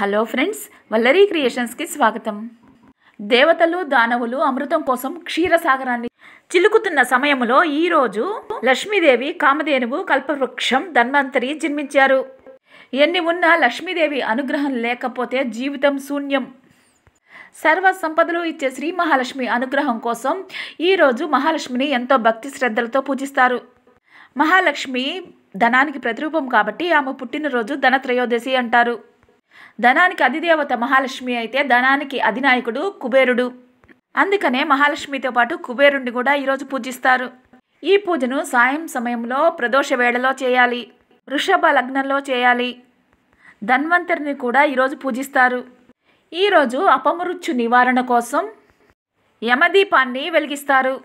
hello friends Vallari క్రియేషన్స్కి స్వాగతం దేవతలు దానవులు అమృతం కోసం క్షీరసాగరాన్ని చిలుకుతున్న సమయంలో ఈరోజు లక్ష్మీదేవి కామధేనువు కల్పవృక్షం ధన్వంతరి జన్మించారు ఎన్ని ఉన్నా లక్ష్మీదేవి అనుగ్రహం లేకపోతే జీవితం శూన్యం సర్వ సంపదలు ఇచ్చే శ్రీ మహాలక్ష్మి అనుగ్రహం కోసం ఈరోజు మహాలక్ష్మిని ఎంతో భక్తి శ్రద్ధలతో పూజిస్తారు మహాలక్ష్మి ధనానికి ప్రతిరూపం కాబట్టి ఆమె పుట్టినరోజు ధనత్రయోదశి అంటారు ధనానికి అధిదేవత మహాలక్ష్మి అయితే ధనానికి అధినాయకుడు కుబేరుడు అందుకనే మహాలక్ష్మితో పాటు కుబేరుణ్ణి కూడా ఈరోజు పూజిస్తారు ఈ పూజను సాయం సమయంలో ప్రదోష వేళలో చేయాలి వృషభ లగ్నంలో చేయాలి ధన్వంతరిని కూడా ఈరోజు పూజిస్తారు ఈరోజు అపమృత్యు నివారణ కోసం యమదీపాన్ని వెలిగిస్తారు